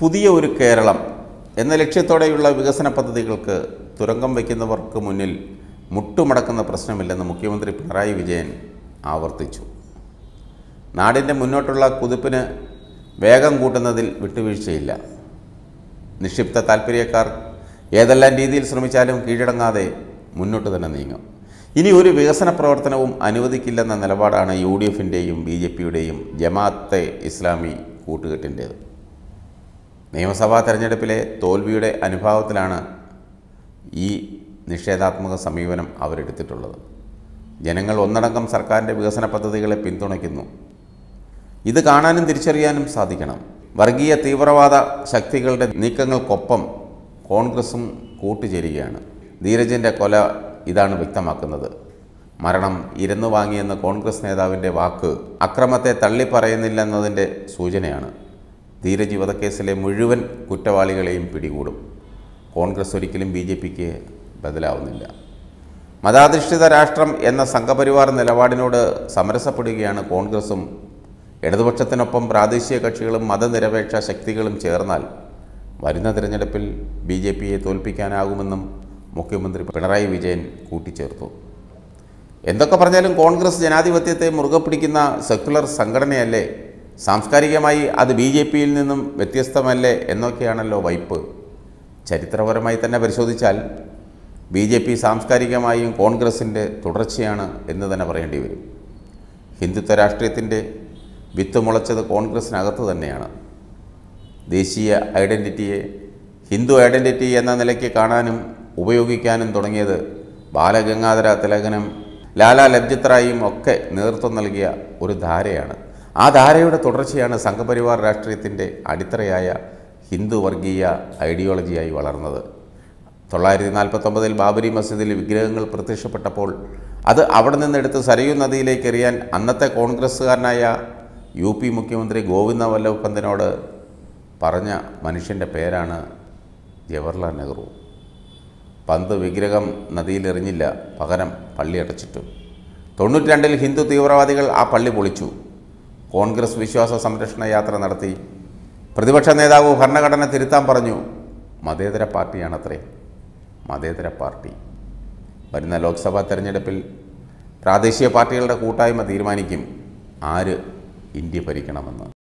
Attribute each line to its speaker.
Speaker 1: പുതിയ ഒരു കേരളം എന്ന ലക്ഷ്യത്തോടെയുള്ള വികസന പദ്ധതികൾക്ക് തുരങ്കം വയ്ക്കുന്നവർക്ക് മുന്നിൽ മുട്ടുമടക്കുന്ന പ്രശ്നമില്ലെന്ന് മുഖ്യമന്ത്രി പിണറായി വിജയൻ ആവർത്തിച്ചു നാടിൻ്റെ മുന്നോട്ടുള്ള കുതിപ്പിന് വേഗം കൂട്ടുന്നതിൽ വിട്ടുവീഴ്ചയില്ല നിക്ഷിപ്ത താൽപ്പര്യക്കാർ ഏതെല്ലാം രീതിയിൽ ശ്രമിച്ചാലും കീഴടങ്ങാതെ മുന്നോട്ട് തന്നെ നീങ്ങും ഇനി ഒരു വികസന പ്രവർത്തനവും അനുവദിക്കില്ലെന്ന നിലപാടാണ് യു ഡി എഫിൻ്റെയും ബി ജെ പിയുടെയും ജമാഅത്തെ ഇസ്ലാമി കൂട്ടുകെട്ടിൻ്റേത് നിയമസഭാ തെരഞ്ഞെടുപ്പിലെ തോൽവിയുടെ അനുഭാവത്തിലാണ് ഈ നിഷേധാത്മക സമീപനം അവരെടുത്തിട്ടുള്ളത് ജനങ്ങൾ ഒന്നടങ്കം സർക്കാരിൻ്റെ വികസന പദ്ധതികളെ പിന്തുണയ്ക്കുന്നു ഇത് കാണാനും തിരിച്ചറിയാനും സാധിക്കണം വർഗീയ തീവ്രവാദ ശക്തികളുടെ നീക്കങ്ങൾക്കൊപ്പം കോൺഗ്രസും കൂട്ടുചേരുകയാണ് ധീരജിൻ്റെ കൊല ഇതാണ് വ്യക്തമാക്കുന്നത് മരണം ഇരന്നു വാങ്ങിയെന്ന കോൺഗ്രസ് നേതാവിൻ്റെ വാക്ക് അക്രമത്തെ തള്ളിപ്പറയുന്നില്ലെന്നതിൻ്റെ സൂചനയാണ് ധീരജ് മുഴുവൻ കുറ്റവാളികളെയും പിടികൂടും കോൺഗ്രസ് ഒരിക്കലും ബി ജെ പിക്ക് ബദലാവുന്നില്ല മതാധിഷ്ഠിത രാഷ്ട്രം എന്ന സംഘപരിവാർ നിലപാടിനോട് സമരസപ്പെടുകയാണ് കോൺഗ്രസും ഇടതുപക്ഷത്തിനൊപ്പം പ്രാദേശിക കക്ഷികളും മതനിരപേക്ഷ ശക്തികളും ചേർന്നാൽ വരുന്ന തിരഞ്ഞെടുപ്പിൽ ബി ജെ പിയെ തോൽപ്പിക്കാനാകുമെന്നും മുഖ്യമന്ത്രി പിണറായി വിജയൻ കൂട്ടിച്ചേർത്തു എന്തൊക്കെ പറഞ്ഞാലും കോൺഗ്രസ് ജനാധിപത്യത്തെ മുറുകെ പിടിക്കുന്ന സെക്യുലർ സംഘടനയല്ലേ സാംസ്കാരികമായി അത് ബി ജെ പിയിൽ നിന്നും വ്യത്യസ്തമല്ലേ എന്നൊക്കെയാണല്ലോ വൈപ്പ് ചരിത്രപരമായി തന്നെ പരിശോധിച്ചാൽ ബി ജെ പി സാംസ്കാരികമായും കോൺഗ്രസിൻ്റെ തുടർച്ചയാണ് എന്ന് തന്നെ പറയേണ്ടി വരും ഹിന്ദുത്വ രാഷ്ട്രീയത്തിൻ്റെ വിത്ത് മുളച്ചത് കോൺഗ്രസിനകത്ത് തന്നെയാണ് ദേശീയ ഐഡൻറ്റിറ്റിയെ ഹിന്ദു ഐഡൻറ്റിറ്റി എന്ന നിലയ്ക്ക് കാണാനും ഉപയോഗിക്കാനും തുടങ്ങിയത് ബാലഗംഗാധര തിലകനും ലാലാ ലജ്ജിത്രായും ഒക്കെ നേതൃത്വം നൽകിയ ഒരു ധാരയാണ് ആ ധാരയുടെ തുടർച്ചയാണ് സംഘപരിവാർ രാഷ്ട്രീയത്തിൻ്റെ അടിത്തറയായ ഹിന്ദു വർഗീയ ഐഡിയോളജിയായി വളർന്നത് തൊള്ളായിരത്തി നാൽപ്പത്തൊമ്പതിൽ ബാബരി മസ്ജിദിൽ വിഗ്രഹങ്ങൾ പ്രത്യക്ഷപ്പെട്ടപ്പോൾ അത് അവിടെ നിന്നെടുത്ത് സരയൂ നദിയിലേക്ക് എറിയാൻ അന്നത്തെ കോൺഗ്രസ്സുകാരനായ യു പി മുഖ്യമന്ത്രി ഗോവിന്ദ വല്ലഭ് പന്തിനോട് പറഞ്ഞ മനുഷ്യൻ്റെ പേരാണ് ജവഹർലാൽ നെഹ്റു പന്ത് വിഗ്രഹം നദിയിലെറിഞ്ഞില്ല പകരം പള്ളി അടച്ചിട്ടു തൊണ്ണൂറ്റി രണ്ടിൽ ഹിന്ദു തീവ്രവാദികൾ ആ പള്ളി പൊളിച്ചു കോൺഗ്രസ് വിശ്വാസ സംരക്ഷണ യാത്ര നടത്തി പ്രതിപക്ഷ നേതാവ് ഭരണഘടന തിരുത്താൻ പറഞ്ഞു മതേതര പാർട്ടിയാണത്രേ മതേതര പാർട്ടി വരുന്ന ലോക്സഭാ തെരഞ്ഞെടുപ്പിൽ പ്രാദേശിക പാർട്ടികളുടെ കൂട്ടായ്മ തീരുമാനിക്കും ആര് ഇന്ത്യ ഭരിക്കണമെന്ന്